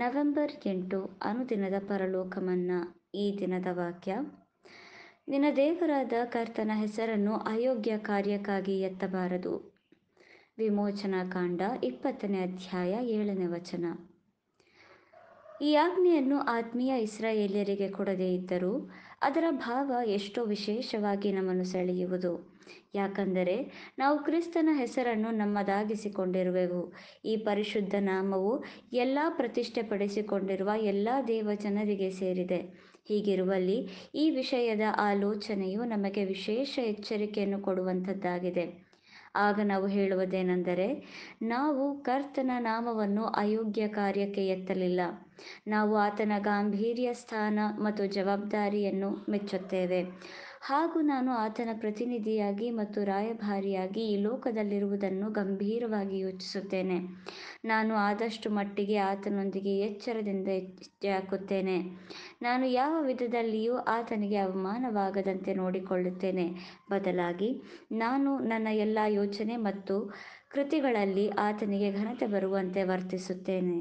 November ಎಂಟು ಅನುದಿನದ ಪರಲೋಕಮನ್ನ ಈ ದಿನದ ವಾಕ್ಯ ನಿನ್ನ ದೇವರಾದ ಕರ್ತನ ಹೆಸರನ್ನು ಅಯೋಗ್ಯ ಕಾರ್ಯಕ್ಕಾಗಿ ಎತ್ತಬಾರದು ವಿಮೋಚನಾ ಕಾಂಡ ಇಪ್ಪತ್ತನೇ ಅಧ್ಯಾಯ ಏಳನೇ ವಚನ ಈ ಆಜ್ಞೆಯನ್ನು ಆತ್ಮೀಯ ಇಸ್ರಾಯೇಲ್ಯರಿಗೆ ಕೊಡದೇ ಇದ್ದರೂ ಅದರ ಭಾವ ಎಷ್ಟೋ ವಿಶೇಷವಾಗಿ ನಮ್ಮನ್ನು ಸೆಳೆಯುವುದು ಯಾಕಂದರೆ ನಾವು ಕ್ರಿಸ್ತನ ಹೆಸರನ್ನು ನಮ್ಮದಾಗಿಸಿಕೊಂಡಿರುವೆವು ಈ ಪರಿಶುದ್ಧ ನಾಮವು ಎಲ್ಲ ಪ್ರತಿಷ್ಠೆ ಪಡಿಸಿಕೊಂಡಿರುವ ಎಲ್ಲ ದೇವಜನರಿಗೆ ಸೇರಿದೆ ಹೀಗಿರುವಲ್ಲಿ ಈ ವಿಷಯದ ಆಲೋಚನೆಯು ನಮಗೆ ವಿಶೇಷ ಎಚ್ಚರಿಕೆಯನ್ನು ಕೊಡುವಂಥದ್ದಾಗಿದೆ ಆಗ ನಾವು ಹೇಳುವುದೇನೆಂದರೆ ನಾವು ಕರ್ತನ ನಾಮವನ್ನು ಅಯೋಗ್ಯ ಕಾರ್ಯಕ್ಕೆ ಎತ್ತಲಿಲ್ಲ ನಾವು ಆತನ ಗಾಂಭೀರ್ಯ ಸ್ಥಾನ ಮತ್ತು ಜವಾಬ್ದಾರಿಯನ್ನು ಮೆಚ್ಚುತ್ತೇವೆ ಹಾಗೂ ನಾನು ಆತನ ಪ್ರತಿನಿಧಿಯಾಗಿ ಮತ್ತು ರಾಯಭಾರಿಯಾಗಿ ಈ ಲೋಕದಲ್ಲಿರುವುದನ್ನು ಗಂಭೀರವಾಗಿ ಯೋಚಿಸುತ್ತೇನೆ ನಾನು ಆದಷ್ಟು ಮಟ್ಟಿಗೆ ಆತನೊಂದಿಗೆ ಎಚ್ಚರದಿಂದ ಹಾಕುತ್ತೇನೆ ನಾನು ಯಾವ ವಿಧದಲ್ಲಿಯೂ ಆತನಿಗೆ ಅವಮಾನವಾಗದಂತೆ ನೋಡಿಕೊಳ್ಳುತ್ತೇನೆ ಬದಲಾಗಿ ನಾನು ನನ್ನ ಎಲ್ಲ ಯೋಚನೆ ಮತ್ತು ಕೃತಿಗಳಲ್ಲಿ ಆತನಿಗೆ ಘನತೆ ಬರುವಂತೆ ವರ್ತಿಸುತ್ತೇನೆ